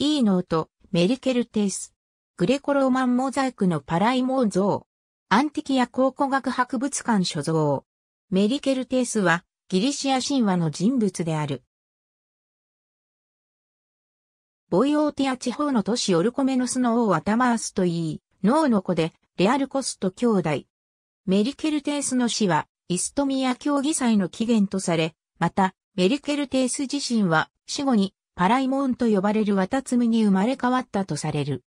イーノート、メリケルテイス。グレコローマンモザイクのパライモー像。アンティキア考古学博物館所蔵。メリケルテイスはギリシア神話の人物である。ボイオーティア地方の都市オルコメノスの王はタマースといい、脳の子でレアルコスト兄弟。メリケルテイスの死はイストミア競技祭の起源とされ、またメリケルテイス自身は死後にパライモーンと呼ばれるワタツムに生まれ変わったとされる。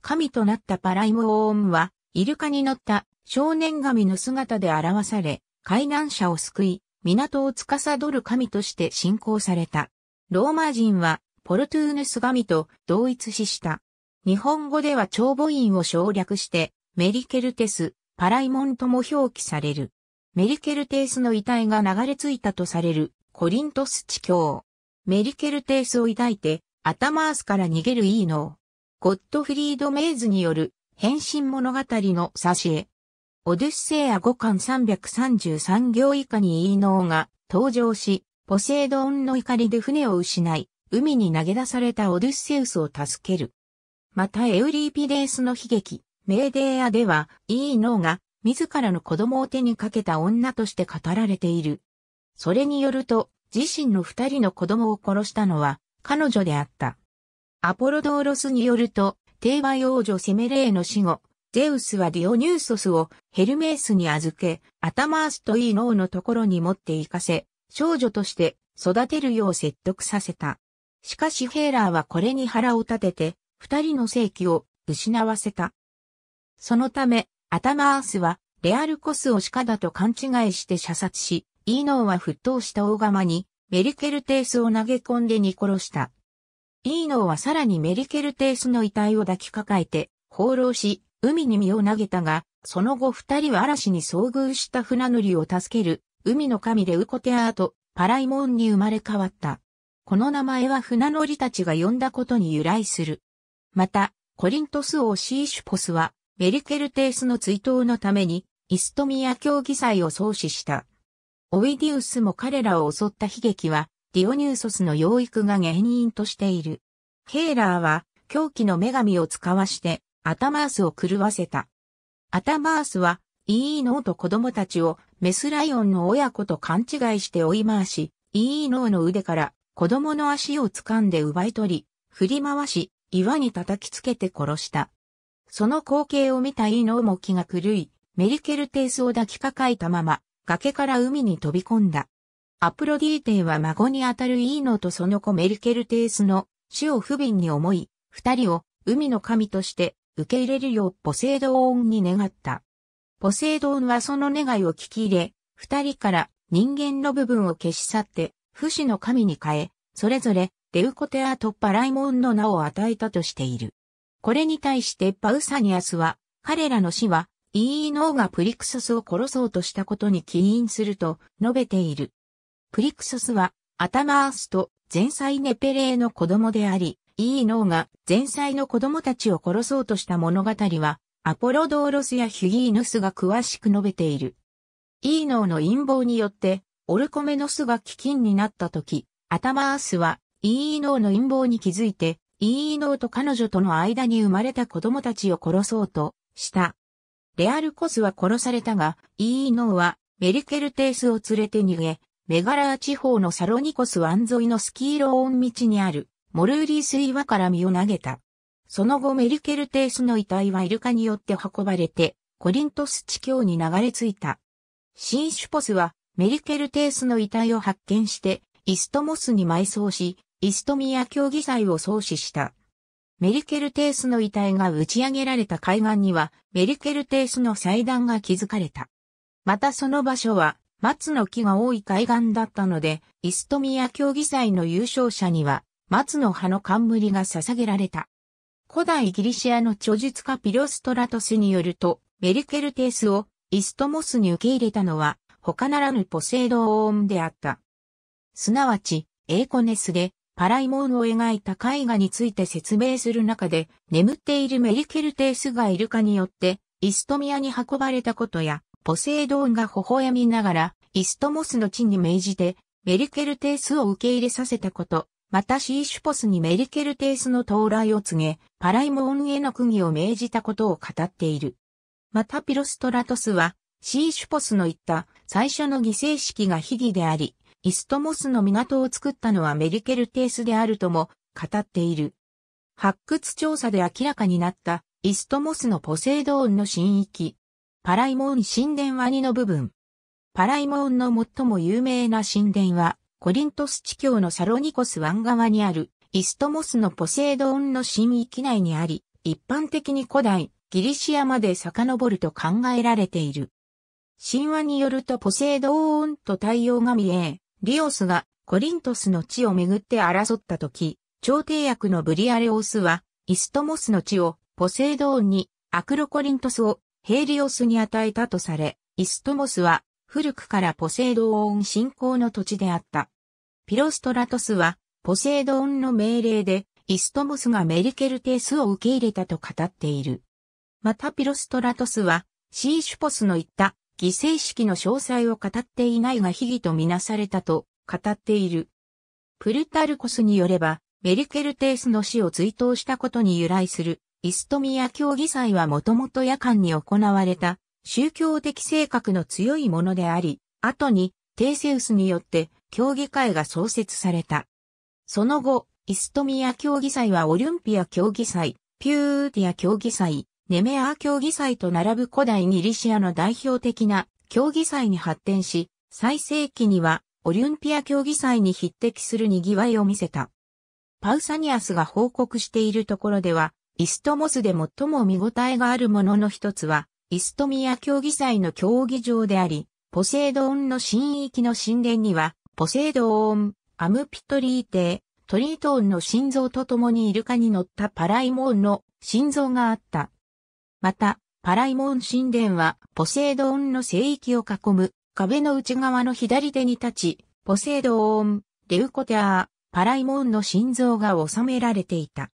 神となったパライモーンは、イルカに乗った少年神の姿で表され、海難者を救い、港を司る神として信仰された。ローマ人は、ポルトゥーヌス神と同一視した。日本語では長母院を省略して、メリケルテス、パライモンとも表記される。メリケルテスの遺体が流れ着いたとされるコリントス地境。メリケルテースを抱いて、アタマースから逃げるイーノー。ゴットフリード・メイズによる変身物語の挿絵。オデュッセイア5巻333行以下にイーノーが登場し、ポセイドンの怒りで船を失い、海に投げ出されたオデュッセウスを助ける。またエウリーピデースの悲劇、メーデーアでは、イーノーが自らの子供を手にかけた女として語られている。それによると、自身の二人の子供を殺したのは彼女であった。アポロドーロスによると、定番。王女セメレーの死後、ゼウスはディオニューソスをヘルメースに預け、アタマースとイーノーのところに持って行かせ、少女として育てるよう説得させた。しかしヘーラーはこれに腹を立てて、二人の正規を失わせた。そのため、アタマースはレアルコスを鹿だと勘違いして射殺し、イーノーは沸騰した大釜にメリケルテースを投げ込んで煮殺した。イーノーはさらにメリケルテースの遺体を抱きかかえて、放浪し、海に身を投げたが、その後二人は嵐に遭遇した船乗りを助ける、海の神でウコテアート、パライモンに生まれ変わった。この名前は船乗りたちが呼んだことに由来する。また、コリントス王シーシュポスは、メリケルテースの追悼のために、イストミア競技祭を創始した。オイディウスも彼らを襲った悲劇は、ディオニューソスの養育が原因としている。ケーラーは、狂気の女神を使わして、アタマースを狂わせた。アタマースは、イーノーと子供たちをメスライオンの親子と勘違いして追い回し、イーノーの腕から子供の足を掴んで奪い取り、振り回し、岩に叩きつけて殺した。その光景を見たイーノーも気が狂い、メリケルテイスを抱きかかえたまま、崖から海に飛び込んだ。アプロディーテは孫にあたるイーノとその子メルケルテースの死を不憫に思い、二人を海の神として受け入れるようポセイドーンに願った。ポセイドーンはその願いを聞き入れ、二人から人間の部分を消し去って、不死の神に変え、それぞれデウコテアとパライモンの名を与えたとしている。これに対してパウサニアスは、彼らの死はイーノーがプリクソスを殺そうとしたことに起因すると述べている。プリクソスは、アタマースと前妻ネペレーの子供であり、イーノーが前妻の子供たちを殺そうとした物語は、アポロドーロスやヒュギーヌスが詳しく述べている。イーノーの陰謀によって、オルコメノスが飢饉になった時、アタマースは、イーノーの陰謀に気づいて、イーノーと彼女との間に生まれた子供たちを殺そうとした。レアルコスは殺されたが、イーノーはメリケルテースを連れて逃げ、メガラー地方のサロニコス湾沿いのスキーローン道にあるモルーリース岩から身を投げた。その後メリケルテースの遺体はイルカによって運ばれて、コリントス地境に流れ着いた。シンシュポスはメリケルテースの遺体を発見して、イストモスに埋葬し、イストミア競技祭を創始した。メリケルテースの遺体が打ち上げられた海岸には、メリケルテースの祭壇が築かれた。またその場所は、松の木が多い海岸だったので、イストミア競技祭の優勝者には、松の葉の冠が捧げられた。古代ギリシアの著述家ピロストラトスによると、メリケルテースをイストモスに受け入れたのは、他ならぬポセイドオーンであった。すなわち、エーコネスで、パライモンを描いた絵画について説明する中で、眠っているメリケルテイスがイルカによってイストミアに運ばれたことや、ポセイドーンが微笑みながら、イストモスの地に命じて、メリケルテイスを受け入れさせたこと、またシーシュポスにメリケルテイスの到来を告げ、パライモンへの釘を命じたことを語っている。またピロストラトスは、シーシュポスの言った最初の犠牲式が悲儀であり、イストモスの港を作ったのはメリケルテースであるとも語っている。発掘調査で明らかになったイストモスのポセイドーンの神域。パライモーン神殿は2の部分。パライモーンの最も有名な神殿は、コリントス地境のサロニコス湾側にあるイストモスのポセイドーンの神域内にあり、一般的に古代ギリシアまで遡ると考えられている。神話によるとポセイドーンと太陽が見え、リオスがコリントスの地をめぐって争った時、朝廷役のブリアレオスは、イストモスの地をポセイドーンに、アクロコリントスをヘイリオスに与えたとされ、イストモスは古くからポセイドーン信仰の土地であった。ピロストラトスは、ポセイドーンの命令で、イストモスがメリケルテスを受け入れたと語っている。またピロストラトスは、シーシュポスの言った犠牲式の詳細を語っていないが悲儀とみなされたと語っている。プルタルコスによれば、メリケルテースの死を追悼したことに由来する、イストミア教技祭はもともと夜間に行われた、宗教的性格の強いものであり、後に、テーセウスによって、競技会が創設された。その後、イストミア競技祭はオリンピア競技祭、ピューティア競技祭、ネメアー競技祭と並ぶ古代ギリシアの代表的な競技祭に発展し、最盛期にはオリンピア競技祭に匹敵する賑わいを見せた。パウサニアスが報告しているところでは、イストモスで最も見応えがあるものの一つは、イストミア競技祭の競技場であり、ポセイドオンの神域の神殿には、ポセイドオン、アムピトリーテトリートーンの心臓と共にイルカに乗ったパライモーンの心臓があった。また、パライモン神殿はポセイドオンの聖域を囲む壁の内側の左手に立ち、ポセイドオン、レウコテアー、パライモンの心臓が収められていた。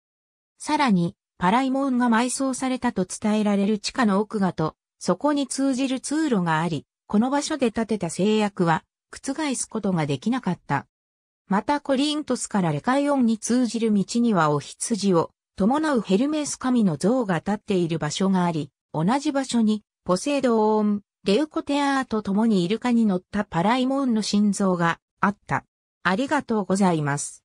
さらに、パライモンが埋葬されたと伝えられる地下の奥がと、そこに通じる通路があり、この場所で建てた制約は、覆すことができなかった。またコリントスからレカイオンに通じる道にはお羊を、伴うヘルメス神の像が立っている場所があり、同じ場所に、ポセイドオーン、レウコテアーと共にイルカに乗ったパライモンの心臓があった。ありがとうございます。